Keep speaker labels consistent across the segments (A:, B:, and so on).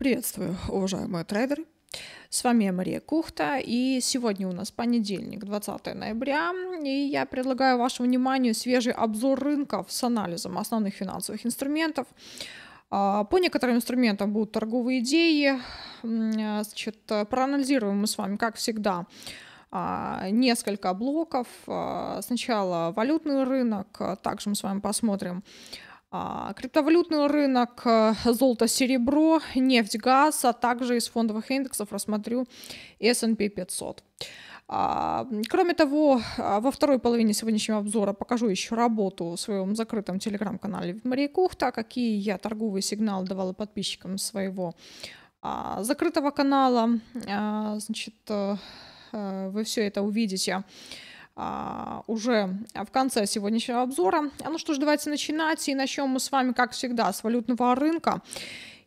A: Приветствую, уважаемые трейдеры. С вами Мария Кухта, и сегодня у нас понедельник, 20 ноября, и я предлагаю вашему вниманию свежий обзор рынков с анализом основных финансовых инструментов. А, по некоторым инструментам будут торговые идеи. Значит, проанализируем мы с вами, как всегда, а, несколько блоков. А, сначала валютный рынок, также мы с вами посмотрим а, криптовалютный рынок, э, золото, серебро, нефть, газ, а также из фондовых индексов рассмотрю S&P 500. А, кроме того, а, во второй половине сегодняшнего обзора покажу еще работу в своем закрытом телеграм-канале Мария Кухта, какие я торговые сигналы давала подписчикам своего закрытого канала. Значит, э, э, вы все это увидите. А, уже в конце сегодняшнего обзора. Ну что ж, давайте начинать. И начнем мы с вами, как всегда, с валютного рынка.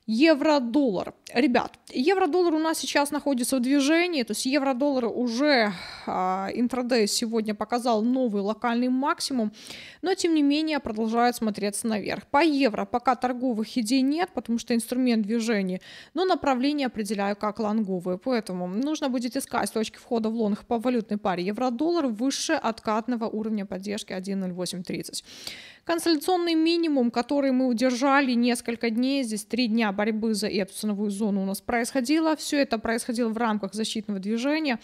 A: Евро-доллар. Ребят, евро-доллар у нас сейчас находится в движении, то есть евро-доллар уже а, интрадей сегодня показал новый локальный максимум, но тем не менее продолжает смотреться наверх. По евро пока торговых идей нет, потому что инструмент движения, но направление определяю как лонговые, поэтому нужно будет искать точки входа в лонг по валютной паре евро-доллар выше откатного уровня поддержки 1.0830. Консолидационный минимум, который мы удержали несколько дней, здесь три дня борьбы за эту ценовую зону у нас происходило, все это происходило в рамках защитного движения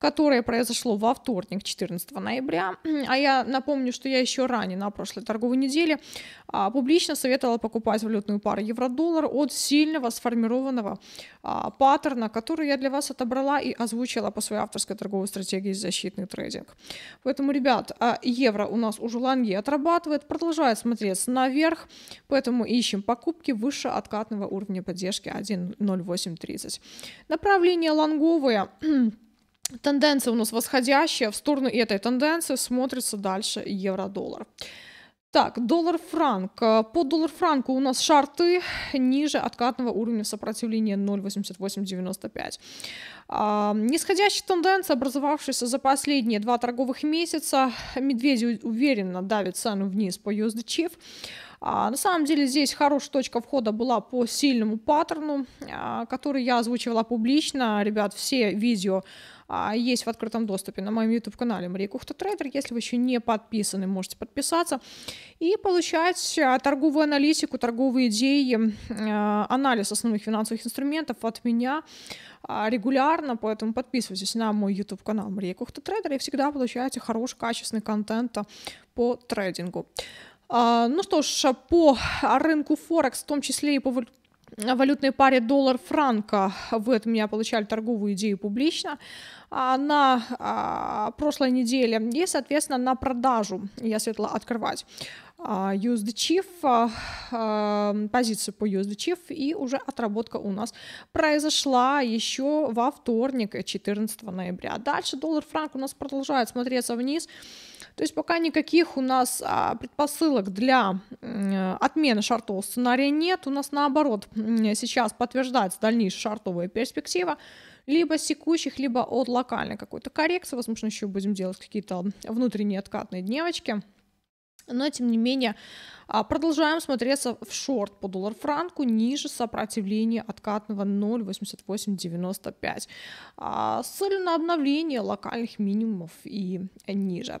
A: которое произошло во вторник, 14 ноября. А я напомню, что я еще ранее на прошлой торговой неделе а, публично советовала покупать валютную пару евро-доллар от сильного сформированного а, паттерна, который я для вас отобрала и озвучила по своей авторской торговой стратегии «Защитный трейдинг». Поэтому, ребят, а, евро у нас уже лонги отрабатывает, продолжает смотреться наверх, поэтому ищем покупки выше откатного уровня поддержки 1.0830. Направление лонговое тенденция у нас восходящая, в сторону этой тенденции смотрится дальше евро-доллар. Так, доллар-франк. Э, по доллар-франку у нас шарты ниже откатного уровня сопротивления 0,8895. А, нисходящая тенденция, образовавшаяся за последние два торговых месяца, медведи уверенно давит цену вниз по USDCHF. А, на самом деле здесь хорошая точка входа была по сильному паттерну, а, который я озвучивала публично. Ребят, все видео а есть в открытом доступе на моем YouTube-канале Мария Кухта Трейдер. Если вы еще не подписаны, можете подписаться и получать э, торговую аналитику, торговые идеи, э, анализ основных финансовых инструментов от меня а, регулярно, поэтому подписывайтесь на мой YouTube-канал Мария Кухта Трейдер и всегда получаете хороший, качественный контент по трейдингу. А, ну что ж, по рынку Форекс, в том числе и по Э, валютной паре доллар-франка. Вы от меня получали торговую идею публично на а, прошлой неделе и, соответственно, на продажу я светла открывать а, USD Chief, а, позицию по USD Chief, и уже отработка у нас произошла еще во вторник, 14 ноября. Дальше доллар-франк у нас продолжает смотреться вниз, то есть пока никаких у нас а, предпосылок для отмены шартового сценария нет. У нас наоборот сейчас подтверждается дальнейшая шартовая перспектива либо секущих, либо от локальной какой-то коррекции. Возможно, еще будем делать какие-то внутренние откатные дневочки. Но, тем не менее, а, продолжаем смотреться в шорт по доллар-франку ниже сопротивления откатного 0,8895 а, с целью на обновление локальных минимумов и ниже.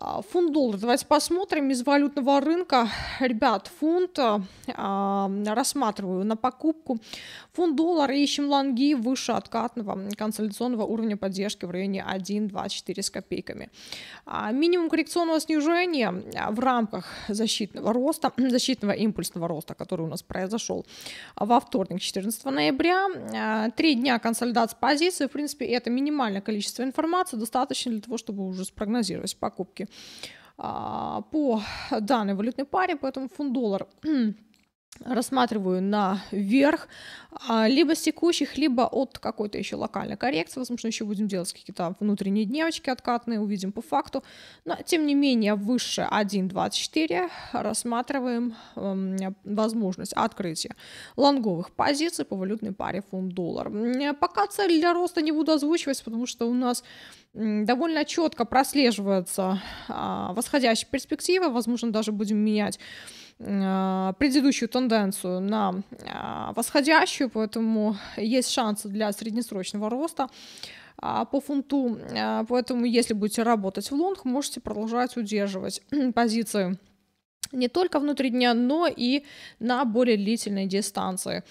A: А, Фунт-доллар. Давайте посмотрим из валютного рынка. Ребят, фунт э, рассматриваю на покупку. Фунт-доллар ищем лонги выше откатного консолидационного уровня поддержки в районе 1,24 с копейками. А минимум коррекционного снижения а, в рамках защитного роста, защитного импульсного роста, который у нас произошел во вторник, 14 ноября. Три дня консолидации позиции, В принципе, это минимальное количество информации, достаточно для того, чтобы уже спрогнозировать покупки. А, по данной валютной паре, поэтому фунт-доллар рассматриваю наверх, а, либо с текущих, либо от какой-то еще локальной коррекции, возможно, еще будем делать какие-то внутренние дневочки откатные, увидим по факту, но тем не менее выше 1.24 рассматриваем эм, возможность открытия лонговых позиций по валютной паре фунт-доллар. Пока цель для роста не буду озвучивать, потому что у нас довольно четко прослеживается а, восходящая перспектива, возможно, даже будем менять Э, предыдущую тенденцию на э, восходящую, поэтому есть шансы для среднесрочного роста а по фунту. Э, поэтому, если будете работать в лонг, можете продолжать удерживать позиции не только внутри дня, но и на более длительной дистанции.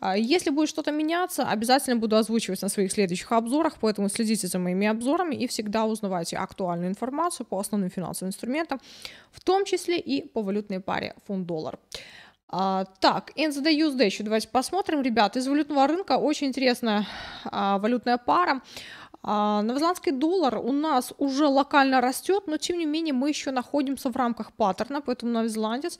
A: А, если будет что-то меняться, обязательно буду озвучивать на своих следующих обзорах, поэтому следите за моими обзорами и всегда узнавайте актуальную информацию по основным финансовым инструментам, в том числе и по валютной паре фунт-доллар. А, так, NZD USD еще давайте посмотрим, ребят, из валютного рынка очень интересная а, валютная пара. А, новозеландский доллар у нас уже локально растет, но тем не менее мы еще находимся в рамках паттерна, поэтому новозеландец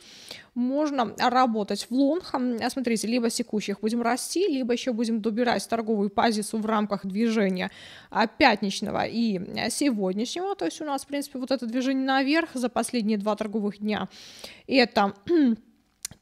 A: можно работать в лонгах. А, смотрите, либо секущих будем расти, либо еще будем добирать торговую позицию в рамках движения а, пятничного и сегодняшнего. То есть у нас, в принципе, вот это движение наверх за последние два торговых дня. Это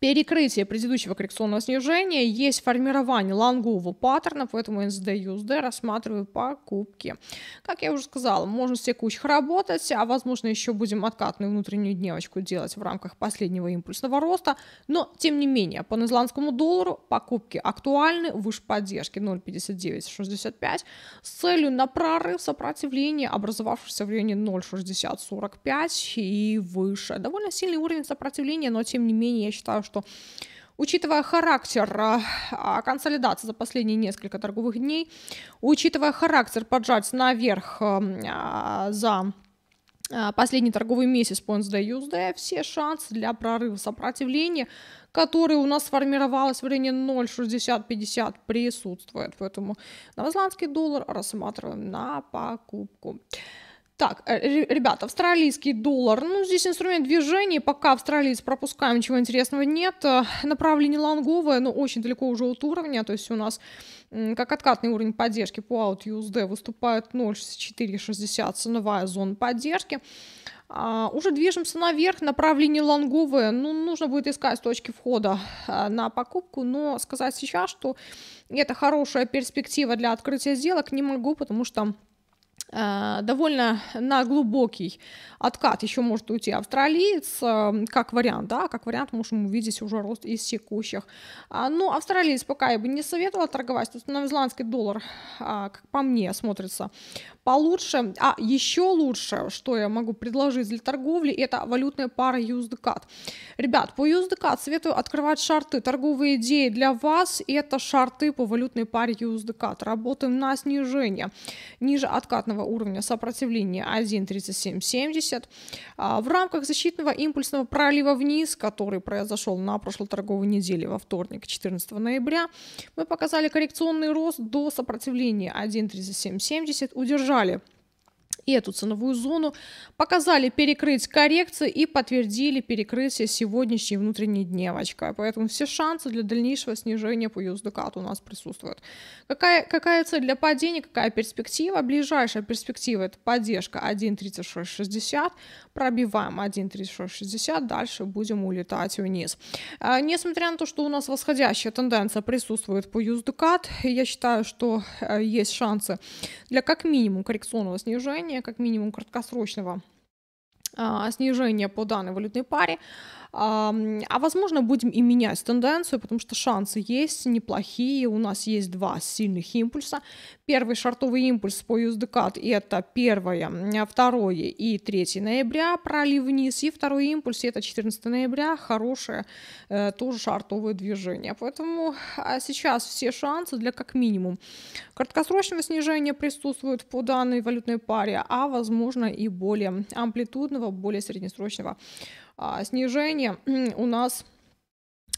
A: перекрытие предыдущего коррекционного снижения, есть формирование лонгового паттерна, поэтому NSD USD рассматриваю покупки. Как я уже сказала, можно с текущих работать, а возможно еще будем откатную внутреннюю дневочку делать в рамках последнего импульсного роста, но тем не менее по незландскому доллару покупки актуальны выше поддержки 0,5965 с целью на прорыв сопротивления, образовавшегося в районе 0,6045 и выше. Довольно сильный уровень сопротивления, но тем не менее я считаю считаю, что Учитывая характер а, а, консолидации за последние несколько торговых дней, учитывая характер поджать наверх а, за последний торговый месяц по NSD USD, все шансы для прорыва сопротивления, который у нас сформировалось в районе 0,6050, присутствует. Поэтому новозеландский доллар рассматриваем на покупку. Так, э, ребят, австралийский доллар. Ну, здесь инструмент движения. Пока австралиец пропускаем, ничего интересного нет. Э, направление лонговое, но ну, очень далеко уже от уровня. То есть у нас как откатный уровень поддержки по аут USD выступает 0,6460, ценовая зона поддержки. А, уже движемся наверх, направление лонговое, ну, нужно будет искать точки входа а, на покупку, но сказать сейчас, что это хорошая перспектива для открытия сделок не могу, потому что Э, довольно на глубокий откат еще может уйти австралиец, эм, как вариант, да, как вариант можем увидеть уже рост из текущих. А, Но ну, австралиец пока я бы не советовала торговать, тут новозеландский доллар, а, как по мне, смотрится получше. А еще лучше, что я могу предложить для торговли, это валютная пара USDCAD. Ребят, по USDCAD советую открывать шарты. Торговые идеи для вас это шарты по валютной паре USDCAD. Работаем на снижение, ниже откатного уровня сопротивления 1.3770 а, в рамках защитного импульсного пролива вниз, который произошел на прошлой торговой неделе во вторник, 14 ноября, мы показали коррекционный рост до сопротивления 1.3770, удержали эту ценовую зону, показали перекрыть коррекции и подтвердили перекрытие сегодняшней внутренней дневочкой. Поэтому все шансы для дальнейшего снижения по USDCAT у нас присутствуют. Какая, какая цель для падения, какая перспектива? Ближайшая перспектива это поддержка 1.3660, пробиваем 1.3660, дальше будем улетать вниз. А, несмотря на то, что у нас восходящая тенденция присутствует по USDCAT, я считаю, что э, есть шансы для как минимум коррекционного снижения, ожидания, как минимум краткосрочного а, снижения по данной валютной паре. А возможно, будем и менять тенденцию, потому что шансы есть неплохие. У нас есть два сильных импульса. Первый шартовый импульс по USDCAD – это 1, 2 и 3 ноября пролив вниз. И второй импульс – это 14 ноября. Хорошее э, тоже шартовое движение. Поэтому а, сейчас все шансы для как минимум краткосрочного снижения присутствуют по данной валютной паре, а возможно и более амплитудного, более среднесрочного а, снижение у нас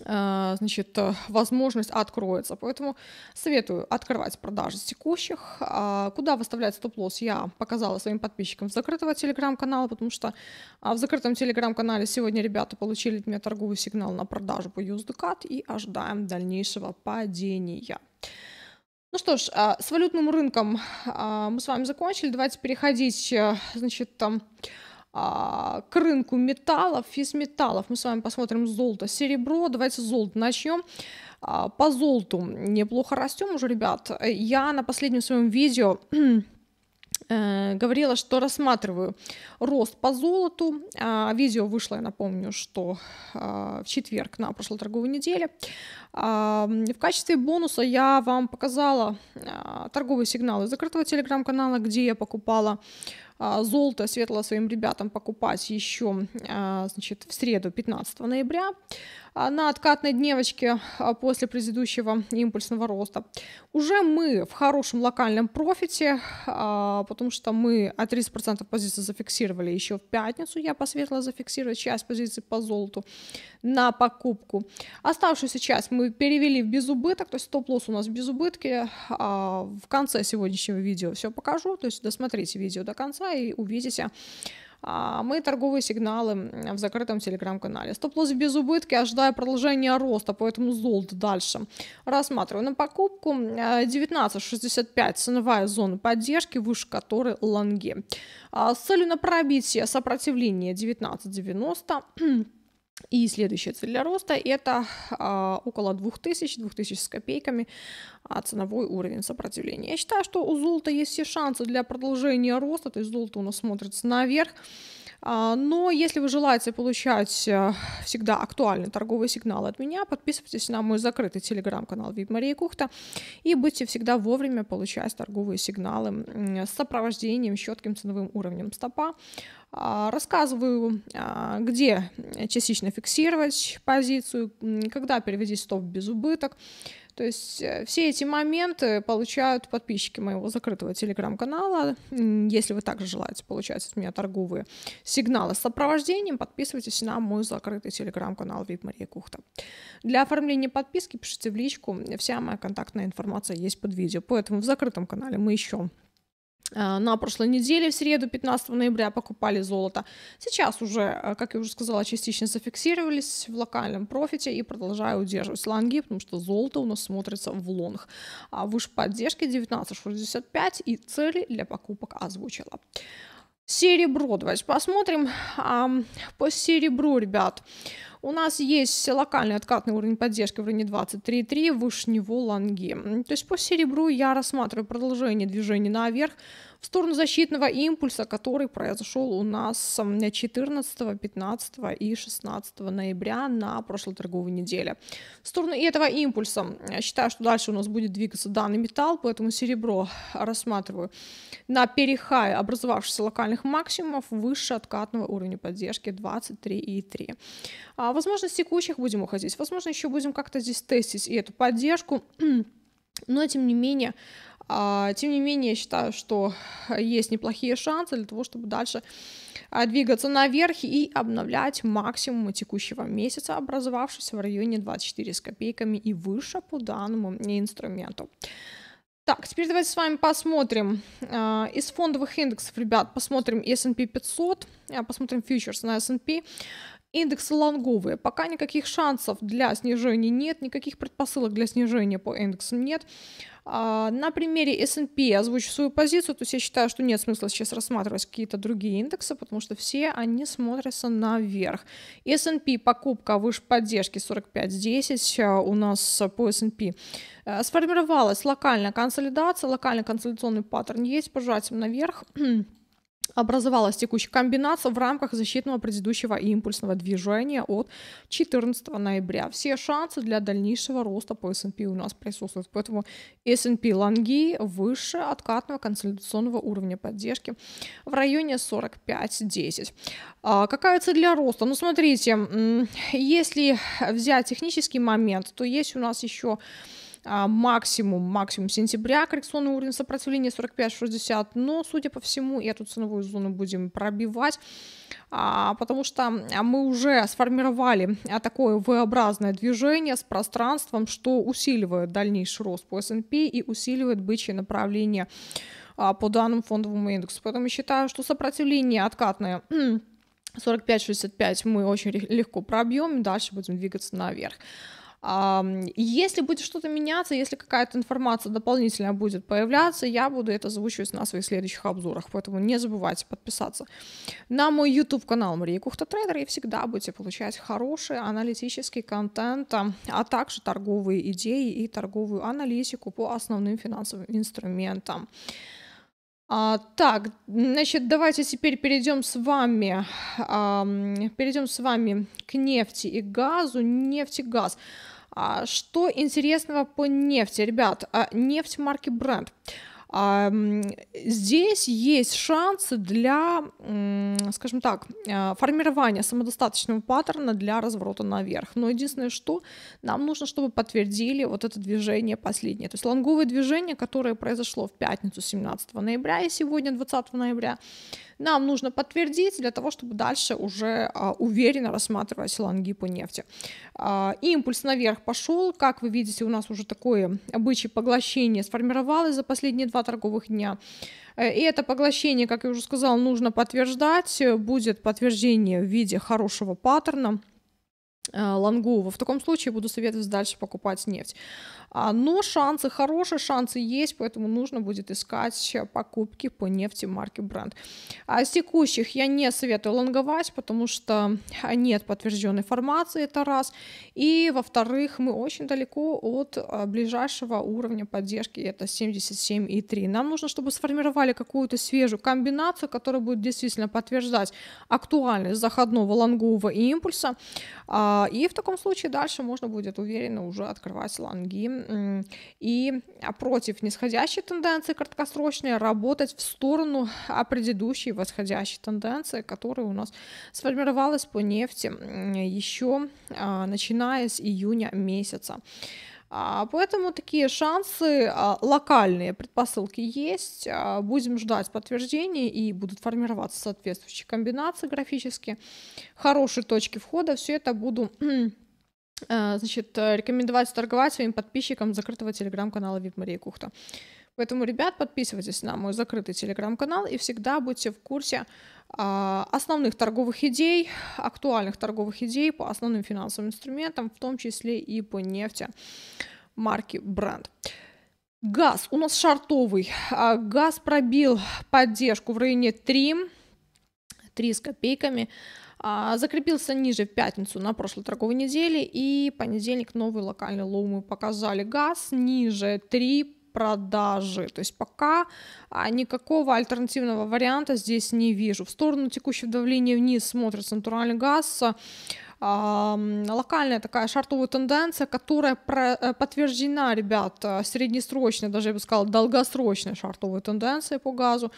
A: а, значит, э, возможность откроется. Поэтому советую открывать продажи текущих. А, куда выставлять стоп-лосс, я показала своим подписчикам в закрытого телеграм-канала, потому что а, в закрытом телеграм-канале сегодня ребята получили от меня торговый сигнал на продажу по USDCAT и ожидаем дальнейшего падения. Ну что ж, с валютным рынком мы с вами закончили. Давайте переходить, э, значит, там а, к рынку металлов, физметаллов. Мы с вами посмотрим золото, серебро. Давайте золото начнем. А, по золоту неплохо растем уже, ребят. Я на последнем своем видео э, говорила, что рассматриваю рост по золоту. А, видео вышло, я напомню, что в четверг на прошлой торговой неделе. В качестве бонуса я вам показала торговые сигналы закрытого телеграм-канала, где я покупала а, золото светло своим ребятам покупать еще а, значит, в среду 15 ноября. А, на откатной дневочке а, после предыдущего импульсного роста. Уже мы в хорошем локальном профите, а, потому что мы от 30% позиций зафиксировали еще в пятницу, я посоветовала зафиксировать часть позиций по золоту на покупку. Оставшуюся часть мы перевели в безубыток, то есть стоп-лосс у нас в безубытке. В конце сегодняшнего видео все покажу, то есть досмотрите видео до конца и увидите, а, мы торговые сигналы в закрытом телеграм-канале. Стоп-лосс без убытки, ожидая продолжения роста, поэтому золото дальше. Рассматриваю на покупку 19.65, а, ценовая зона поддержки, выше которой лонги. А, с целью на пробитие сопротивления 19.90 И следующая цель для роста – это а, около 2000, 2000 с копейками а, ценовой уровень сопротивления. Я считаю, что у золота есть все шансы для продолжения роста, то есть золото у нас смотрится наверх. А, но если вы желаете получать а, всегда актуальные торговые сигналы от меня, подписывайтесь на мой закрытый телеграм-канал VIP Мария Кухта и будьте всегда вовремя получать торговые сигналы с сопровождением, четким ценовым уровнем стопа, а, рассказываю, а, где частично фиксировать позицию, когда перевести стоп без убыток. То есть э, все эти моменты получают подписчики моего закрытого телеграм-канала. Если вы также желаете получать от меня торговые сигналы с сопровождением, подписывайтесь на мой закрытый телеграм-канал VIP Мария Кухта. Для оформления подписки пишите в личку. Вся моя контактная информация есть под видео. Поэтому в закрытом канале мы еще Э, на прошлой неделе, в среду 15 ноября, покупали золото. Сейчас уже, э, как я уже сказала, частично зафиксировались в локальном профите и продолжаю удерживать лонги, потому что золото у нас смотрится в лонг. А выше поддержки 19,65 и цели для покупок озвучила. Серебро. Давайте посмотрим а, по серебру, ребят. У нас есть локальный откатный уровень поддержки в районе 23.3, выше него лонги. То есть по серебру я рассматриваю продолжение движения наверх в сторону защитного импульса, который произошел у нас 14, 15 и 16 ноября на прошлой торговой неделе. В сторону этого импульса я считаю, что дальше у нас будет двигаться данный металл, поэтому серебро рассматриваю на перехай образовавшихся локальных максимумов выше откатного уровня поддержки 23,3. А, возможно, с текущих будем уходить, возможно, еще будем как-то здесь тестить и эту поддержку, но тем не менее а, тем не менее, я считаю, что есть неплохие шансы для того, чтобы дальше а, двигаться наверх и обновлять максимум текущего месяца, образовавшийся в районе 24 с копейками и выше по данному инструменту. Так, теперь давайте с вами посмотрим а, из фондовых индексов, ребят, посмотрим S&P 500, посмотрим фьючерс на S&P. Индексы лонговые. Пока никаких шансов для снижения нет, никаких предпосылок для снижения по индексам нет. А, на примере S&P я озвучу свою позицию, то есть я считаю, что нет смысла сейчас рассматривать какие-то другие индексы, потому что все они смотрятся наверх. S&P покупка выше поддержки 45.10 а, у нас по S&P. Э, сформировалась локальная консолидация, локальный консолидационный паттерн есть, пожатием наверх. образовалась текущая комбинация в рамках защитного предыдущего импульсного движения от 14 ноября. Все шансы для дальнейшего роста по S&P у нас присутствуют, поэтому S&P лонги выше откатного консолидационного уровня поддержки в районе 45-10. А какая цель для роста? Ну, смотрите, если взять технический момент, то есть у нас еще а, максимум, максимум сентября коррекционный уровень сопротивления 45-60, но, судя по всему, эту ценовую зону будем пробивать, а, потому что а, мы уже сформировали такое V-образное движение с пространством, что усиливает дальнейший рост по S&P и усиливает бычье направление по данным фондовому индексу. Поэтому считаю, что сопротивление откатное 45-65 мы очень легко пробьем, и дальше будем двигаться наверх. Если будет что-то меняться, если какая-то информация дополнительная будет появляться, я буду это озвучивать на своих следующих обзорах, поэтому не забывайте подписаться на мой YouTube-канал Мария Кухта Трейдер, и всегда будете получать хороший аналитический контент, а также торговые идеи и торговую аналитику по основным финансовым инструментам. А, так, значит, давайте теперь перейдем с вами, а, перейдем с вами к нефти и газу. Нефть и газ. А что интересного по нефти, ребят? А, нефть марки Brent. А, здесь есть шансы для, скажем так, а, формирования самодостаточного паттерна для разворота наверх. Но единственное, что нам нужно, чтобы подтвердили вот это движение последнее. То есть лонговое движение, которое произошло в пятницу 17 ноября и сегодня 20 ноября, нам нужно подтвердить для того, чтобы дальше уже а, уверенно рассматривать лонги по нефти. А, импульс наверх пошел, как вы видите, у нас уже такое обычай поглощение сформировалось за последние два торговых дня. И это поглощение, как я уже сказала, нужно подтверждать. Будет подтверждение в виде хорошего паттерна. Э, Лангува. В таком случае буду советовать дальше покупать нефть. А, но шансы, хорошие шансы есть, поэтому нужно будет искать покупки по нефти марки бренд. А из текущих я не советую лонговать, потому что нет подтвержденной информации, это раз. И во-вторых, мы очень далеко от э, ближайшего уровня поддержки, это 77,3. Нам нужно, чтобы сформировали какую-то свежую комбинацию, которая будет действительно подтверждать актуальность заходного лонгового импульса. А, а, и в таком случае дальше можно будет уверенно уже открывать лонги. И а, против нисходящей тенденции краткосрочной работать в сторону а, предыдущей восходящей тенденции, которая у нас сформировалась по нефти еще начиная с июня месяца. А, поэтому такие шансы а, локальные, предпосылки есть. А, будем ждать подтверждений и будут формироваться соответствующие комбинации графически. Хорошие точки входа. Все это буду э, значит, рекомендовать торговать своим подписчикам закрытого телеграм-канала VIP Мария Кухта. Поэтому, ребят, подписывайтесь на мой закрытый телеграм-канал и всегда будьте в курсе а, основных торговых идей, актуальных торговых идей по основным финансовым инструментам, в том числе и по нефти марки бренд. Газ у нас шартовый. А, газ пробил поддержку в районе 3, 3 с копейками. А, закрепился ниже в пятницу на прошлой торговой неделе и понедельник новый локальный лоу мы показали. Газ ниже 3 продажи. То есть пока а, никакого альтернативного варианта здесь не вижу. В сторону текущего давления вниз смотрится натуральный газ а, локальная такая шартовая тенденция, которая э, подтверждена, ребят, среднесрочной, даже я бы сказала, долгосрочной шартовой тенденцией по газу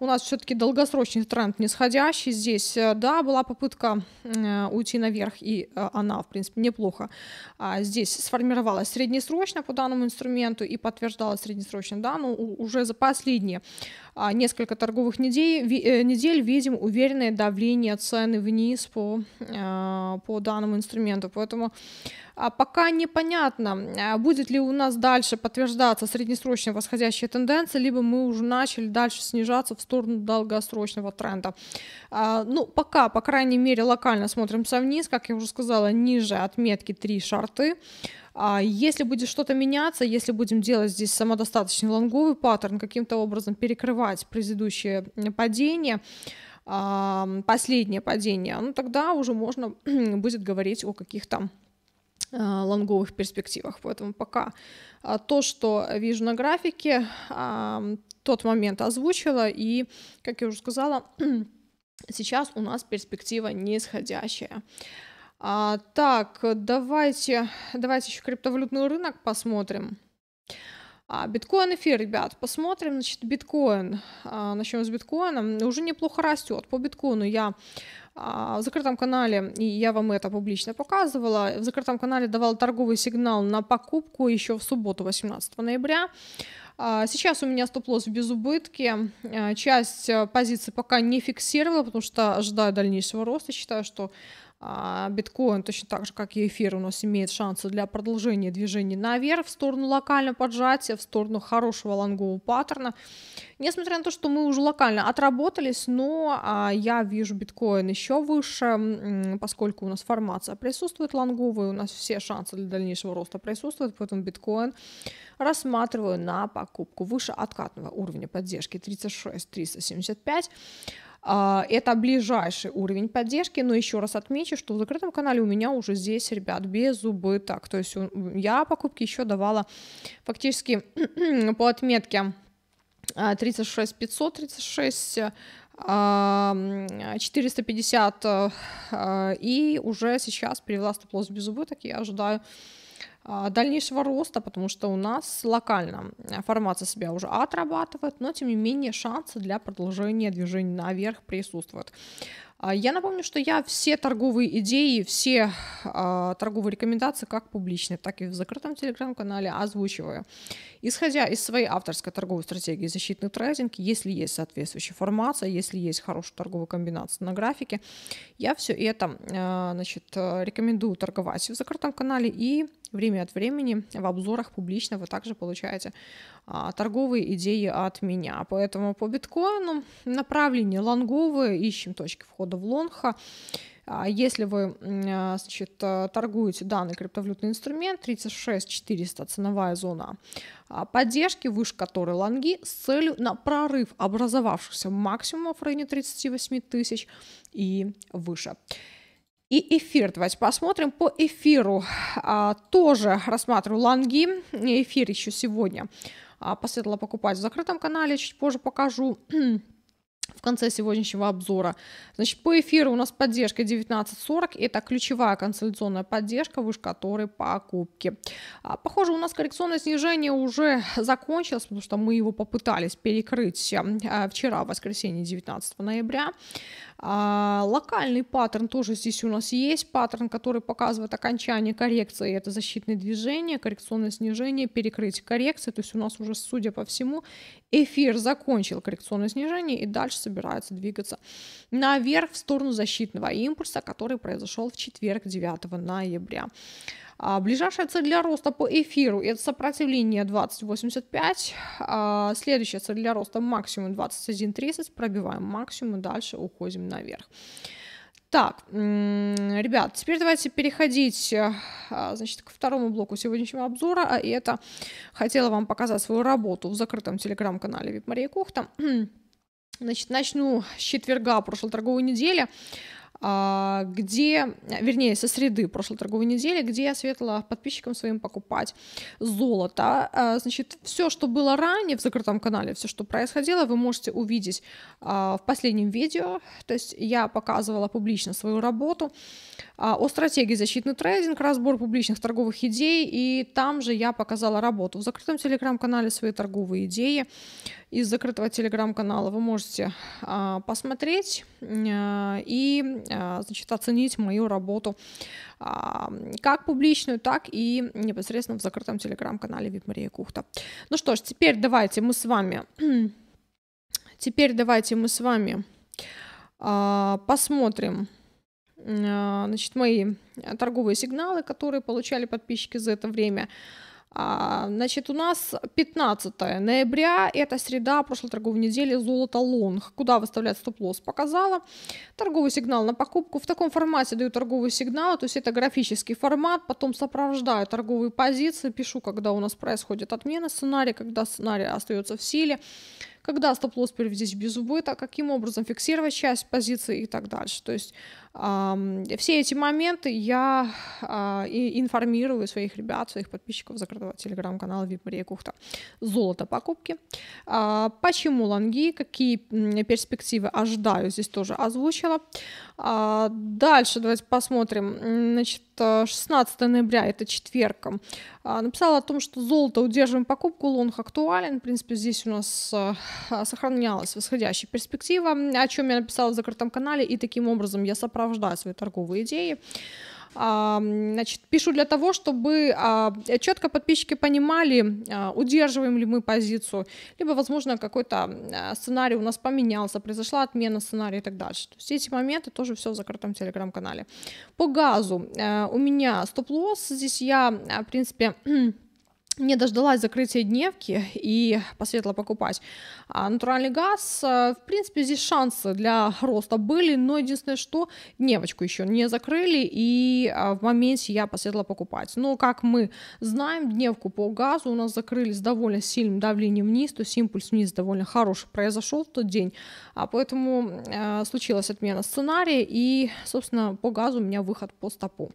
A: у нас все-таки долгосрочный тренд нисходящий здесь. Э, да, была попытка э, уйти наверх, и э, она, в принципе, неплохо а здесь сформировалась среднесрочно по данному инструменту и подтверждалась среднесрочно, да, но ну, уже за последние а, несколько торговых недель, недель видим уверенное давление цены вниз по, по данному инструменту, поэтому а, пока непонятно, будет ли у нас дальше подтверждаться среднесрочная восходящая тенденция, либо мы уже начали дальше снижаться в сторону долгосрочного тренда. А, ну, пока, по крайней мере, локально смотримся вниз, как я уже сказала, ниже отметки 3 шарты. А, если будет что-то меняться, если будем делать здесь самодостаточный лонговый паттерн, каким-то образом перекрывать предыдущие падения, а, последнее падение, ну тогда уже можно будет говорить о каких-то лонговых перспективах. Поэтому пока то, что вижу на графике, тот момент озвучила, и, как я уже сказала, сейчас у нас перспектива нисходящая. А, так, давайте, давайте еще криптовалютный рынок посмотрим. А, биткоин эфир, ребят, посмотрим, значит, биткоин, а, начнем с биткоина, уже неплохо растет, по биткоину я а, в закрытом канале, и я вам это публично показывала, в закрытом канале давал торговый сигнал на покупку еще в субботу 18 ноября. А, сейчас у меня стоп-лосс в безубытке. А, часть э, позиций пока не фиксировала, потому что ожидаю дальнейшего роста. Считаю, что а, биткоин точно так же, как и эфир, у нас имеет шансы для продолжения движения наверх в сторону локального поджатия, в сторону хорошего лонгового паттерна. Несмотря на то, что мы уже локально отработались, но а, я вижу биткоин еще выше, поскольку у нас формация присутствует лонговая, у нас все шансы для дальнейшего роста присутствуют, поэтому биткоин рассматриваю на покупку выше откатного уровня поддержки 36-375. А, это ближайший уровень поддержки, но еще раз отмечу, что в закрытом канале у меня уже здесь, ребят, без убыток. То есть я покупки еще давала фактически по отметке 36 500, 36 450 и уже сейчас перевела стоп-лосс без убыток, я ожидаю а, дальнейшего роста, потому что у нас локально э, формация себя уже отрабатывает, но тем не менее шансы для продолжения движения наверх присутствуют. А, я напомню, что я все торговые идеи, все э, торговые рекомендации как публичные, так и в закрытом телеграм-канале озвучиваю. Исходя из своей авторской торговой стратегии защитный трейдинг, если есть соответствующая формация, если есть хорошая торговая комбинация на графике, я все это э, значит, рекомендую торговать в закрытом канале и время от времени в обзорах публично вы также получаете а, торговые идеи от меня. Поэтому по биткоину направление лонговые, ищем точки входа в лонха. А, если вы а, значит, торгуете данный криптовалютный инструмент, 36 400 ценовая зона поддержки, выше которой лонги, с целью на прорыв образовавшихся максимумов в районе 38 тысяч и выше. И эфир, давайте посмотрим по эфиру. А, тоже рассматриваю лонги, эфир еще сегодня а, посоветовала покупать в закрытом канале, чуть позже покажу в конце сегодняшнего обзора. Значит, по эфиру у нас поддержка 19.40, это ключевая консолидационная поддержка, выше которой покупки. А, похоже, у нас коррекционное снижение уже закончилось, потому что мы его попытались перекрыть а, вчера, в воскресенье 19 ноября. А, локальный паттерн тоже здесь у нас есть. Паттерн, который показывает окончание коррекции. Это защитное движение, коррекционное снижение, перекрытие коррекции. То есть у нас уже, судя по всему, эфир закончил коррекционное снижение и дальше собирается двигаться наверх в сторону защитного импульса, который произошел в четверг 9 ноября. А ближайшая цель для роста по эфиру – это сопротивление 20.85. А следующая цель для роста максимум 21.30. Пробиваем максимум, дальше уходим наверх. Так, ребят, теперь давайте переходить, э, а, значит, ко второму блоку сегодняшнего обзора, а это хотела вам показать свою работу в закрытом телеграм-канале VIP Мария Кохта. Значит, начну с четверга прошлой торговой недели. А, где, вернее, со среды прошлой торговой недели, где я советовала подписчикам своим покупать золото. А, значит, все, что было ранее в закрытом канале, все, что происходило, вы можете увидеть а, в последнем видео. То есть я показывала публично свою работу о стратегии защитный трейдинг, разбор публичных торговых идей, и там же я показала работу в закрытом телеграм-канале свои торговые идеи из закрытого телеграм-канала, вы можете а, посмотреть э, и а, значит, оценить мою работу а, как публичную, так и непосредственно в закрытом телеграм-канале Вип Мария Кухта. Ну что ж, теперь давайте мы с вами теперь давайте мы с вами посмотрим э, значит, мои торговые сигналы, которые получали подписчики за это время. А, значит, у нас 15 ноября, это среда прошлой торговой недели, золото лонг, куда выставлять стоп-лосс, показала. Торговый сигнал на покупку, в таком формате даю торговый сигнал, то есть это графический формат, потом сопровождаю торговые позиции, пишу, когда у нас происходит отмена сценария, когда сценарий остается в силе, когда стоп-лосс переведись без убыта, каким образом фиксировать часть позиции и так дальше. То есть все эти моменты я а, информирую своих ребят, своих подписчиков закрытого телеграм-канала VIP Мария Кухта. Золото покупки. А, почему лонги, какие перспективы ожидаю, здесь тоже озвучила. А, дальше давайте посмотрим. Значит, 16 ноября, это четверг, написала о том, что золото удерживаем покупку, лонг актуален. В принципе, здесь у нас сохранялась восходящая перспектива, о чем я написала в закрытом канале, и таким образом я сопровождаю оправдать свои торговые идеи. А, значит, пишу для того, чтобы а, четко подписчики понимали, а, удерживаем ли мы позицию, либо, возможно, какой-то сценарий у нас поменялся, произошла отмена сценария и так дальше. То есть эти моменты тоже все в закрытом телеграм-канале. По газу э, у меня стоп-лосс, здесь я, в принципе, не дождалась закрытия дневки и посветла покупать а натуральный газ. Э, в принципе, здесь шансы для роста были, но единственное, что дневочку еще не закрыли, и э, в моменте я посветла покупать. Но, как мы знаем, дневку по газу у нас закрыли с довольно сильным давлением вниз, то есть импульс вниз довольно хороший произошел в тот день, а поэтому э, случилась отмена сценария, и, собственно, по газу у меня выход по стопу.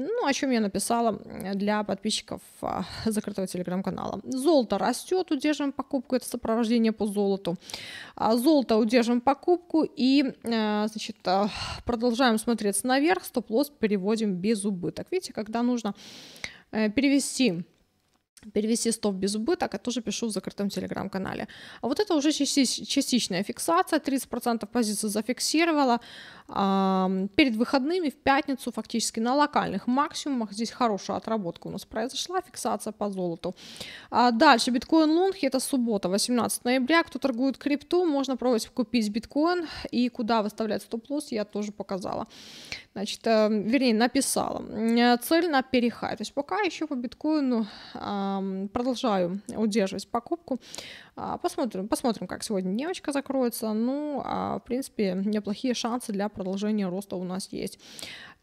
A: Ну, о чем я написала для подписчиков а, закрытого телеграм-канала. Золото растет, удерживаем покупку, это сопровождение по золоту. А, Золото удерживаем покупку и, э, значит, а, продолжаем смотреться наверх, стоп-лосс переводим без убыток. Видите, когда нужно э, перевести перевести стоп без убыток, я а тоже пишу в закрытом телеграм-канале. А вот это уже частичная фиксация, 30% позицию зафиксировала перед выходными в пятницу фактически на локальных максимумах. Здесь хорошая отработка у нас произошла, фиксация по золоту. А дальше, биткоин лонг, это суббота, 18 ноября. Кто торгует крипту, можно пробовать купить биткоин. И куда выставлять стоп-лосс, я тоже показала. Значит, эм, вернее, написала. Э, цель на перехай. То есть пока еще по биткоину а, продолжаю удерживать покупку. А, посмотрим, посмотрим, как сегодня девочка закроется. Ну, а, в принципе, неплохие шансы для продолжения роста у нас есть.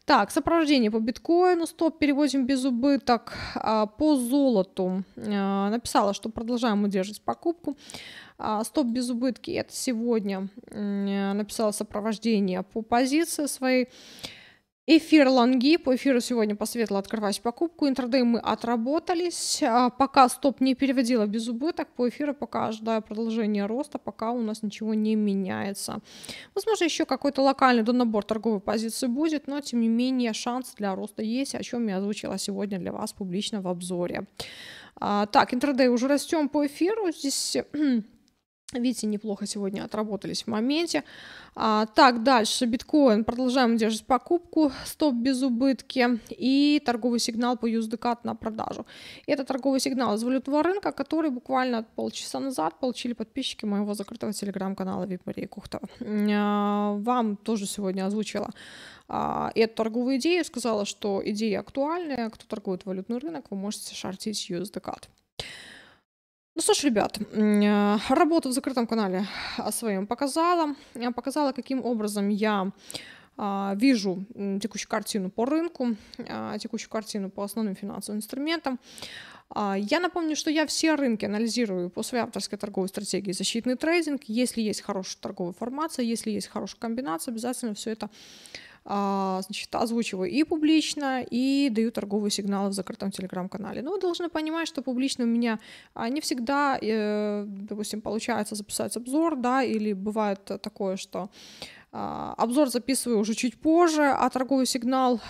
A: Так, сопровождение по биткоину, стоп, переводим без убыток. А, по золоту написала, что продолжаем удерживать покупку. Стоп без убытки, это сегодня написала сопровождение по позиции своей. Эфир Лонги по Эфиру сегодня посветло открывать покупку. Интрадей мы отработались. А, пока стоп не переводила без убыток. По эфиру пока ожидаю продолжения роста. Пока у нас ничего не меняется. Возможно, еще какой-то локальный донабор торговой позиции будет. Но, тем не менее, шанс для роста есть. О чем я озвучила сегодня для вас публично в обзоре. А, так, интрадей уже растем по эфиру. Здесь Видите, неплохо сегодня отработались в моменте. А, так, дальше. Биткоин. Продолжаем держать покупку. Стоп без убытки. И торговый сигнал по USDCAT на продажу. Это торговый сигнал из валютного рынка, который буквально полчаса назад получили подписчики моего закрытого телеграм-канала VIP Мария Кухтова. А, вам тоже сегодня озвучила а, эту торговую идею. Сказала, что идея актуальная. Кто торгует валютный рынок, вы можете шортить USDCAT. Ну что ж, ребят, э, работу в закрытом канале о а, своем показала. Я показала, каким образом я а, вижу текущую картину по рынку, а, текущую картину по основным финансовым инструментам. Я напомню, что я все рынки анализирую по своей авторской торговой стратегии «Защитный трейдинг». Если есть хорошая торговая формация, если есть хорошая комбинация, обязательно все это а, значит, озвучиваю и публично, и даю торговые сигналы в закрытом телеграм-канале. Но ну, вы должны понимать, что публично у меня а, не всегда, э, допустим, получается записать обзор, да, или бывает такое, что а, обзор записываю уже чуть позже, а торговый сигнал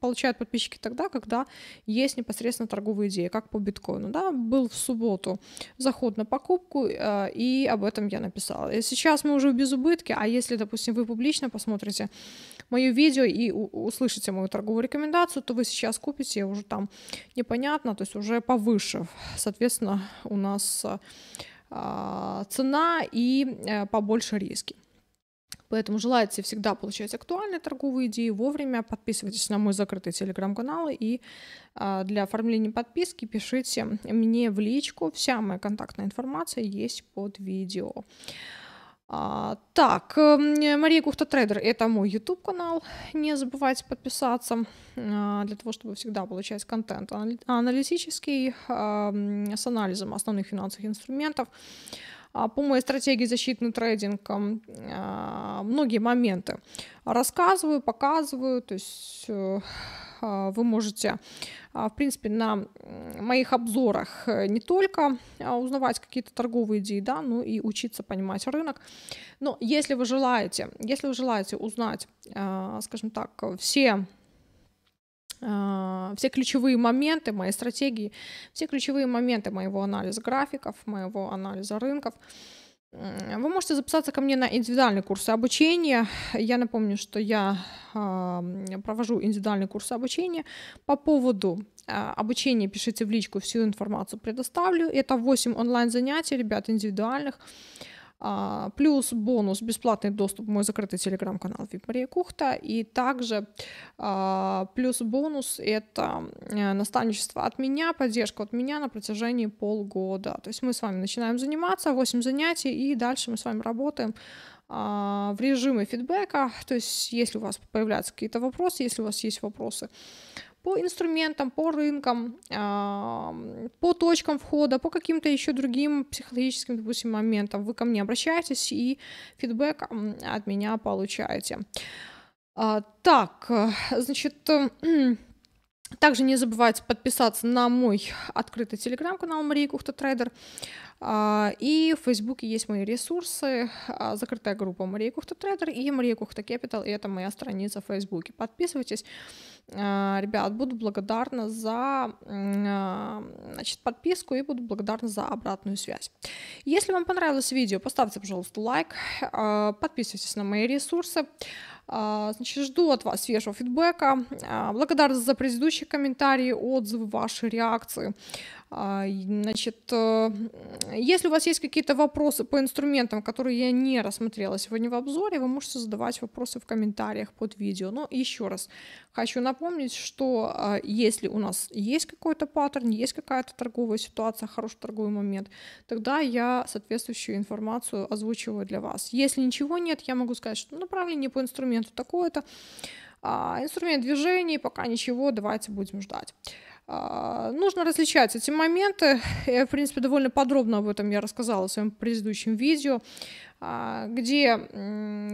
A: получают подписчики тогда, когда есть непосредственно торговая идея, как по биткоину. Да? Был в субботу заход на покупку, а, и об этом я написала. И э, сейчас мы уже без убытки, а если, допустим, вы публично посмотрите мое видео и услышите мою торговую рекомендацию, то вы сейчас купите, уже там непонятно, то есть уже повыше. Соответственно, у нас а, а, цена и э, побольше риски. Поэтому желаете всегда получать актуальные торговые идеи вовремя, подписывайтесь на мой закрытый телеграм-канал и а, для оформления подписки пишите мне в личку. Вся моя контактная информация есть под видео. А, так, эм, Мария Кухта Трейдер — это мой YouTube-канал. Не забывайте подписаться а, для того, чтобы всегда получать контент аналитический эм, с анализом основных финансовых инструментов. А, по моей стратегии защитный трейдинг эм, многие моменты рассказываю, показываю, то есть э, а, вы можете, а, в принципе, на моих обзорах э, не только а, узнавать какие-то торговые идеи, да, ну и учиться понимать рынок. Но если вы желаете, если вы желаете узнать, скажем так, все все ключевые моменты моей стратегии, все ключевые моменты моего анализа графиков, моего анализа рынков, вы можете записаться ко мне на индивидуальные курсы обучения. Я напомню, что я провожу индивидуальные курсы обучения по поводу а, обучения. Пишите в личку, всю информацию предоставлю. Это 8 онлайн занятий, ребят, индивидуальных. А, плюс бонус, бесплатный доступ в мой закрытый телеграм-канал VIP Мария Кухта. И также а, плюс бонус — это э, наставничество от меня, поддержка от меня на протяжении полгода. То есть мы с вами начинаем заниматься, 8 занятий, и дальше мы с вами работаем а, в режиме фидбэка, то есть если у вас появляются какие-то вопросы, если у вас есть вопросы по инструментам, по рынкам, а, по точкам входа, по каким-то еще другим психологическим, допустим, моментам. Вы ко мне обращаетесь и фидбэк от меня получаете. А, так, э, значит, э, также не забывайте подписаться на мой открытый телеграм-канал Мария Кухта Трейдер. А, и в Фейсбуке есть мои ресурсы, а, закрытая группа Мария Кухта Трейдер и Мария Кухта Капитал, и это моя страница в Фейсбуке. Подписывайтесь, а, ребят, буду благодарна за значит, подписку и буду благодарна за обратную связь. Если вам понравилось видео, поставьте, пожалуйста, лайк, подписывайтесь на мои ресурсы. А, значит, жду от вас свежего фидбэка. А, благодарна за предыдущие комментарии, отзывы, ваши реакции. А, значит, э, если у вас есть какие-то вопросы по инструментам, которые я не рассмотрела сегодня в обзоре, вы можете задавать вопросы в комментариях под видео. Но еще раз хочу напомнить, что а, если у нас есть какой-то паттерн, есть какая-то торговая ситуация, хороший торговый момент, тогда я соответствующую информацию озвучиваю для вас. Если ничего нет, я могу сказать, что направление по инструменту такое-то, а, инструмент движений, пока ничего, давайте будем ждать. А, нужно различать эти моменты. Я, в принципе, довольно подробно об этом я рассказала в своем предыдущем видео, а, где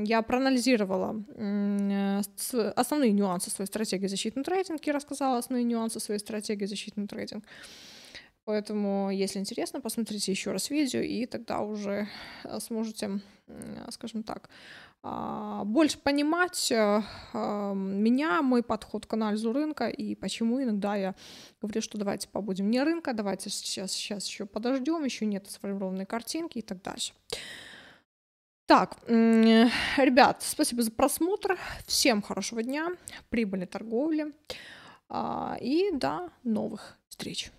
A: я проанализировала э, основные нюансы своей стратегии защитный трейдинг и рассказала основные нюансы своей стратегии защитный трейдинг. Поэтому, если интересно, посмотрите еще раз видео, и тогда уже э, сможете, э, скажем так, а, больше понимать э, а, меня, мой подход к анализу рынка и почему иногда я говорю, что давайте побудем не рынка, давайте сейчас, сейчас еще подождем, еще нет сформированной картинки и так дальше. Так, ребят, спасибо за просмотр. Всем хорошего дня, прибыльной торговли а, и до новых встреч.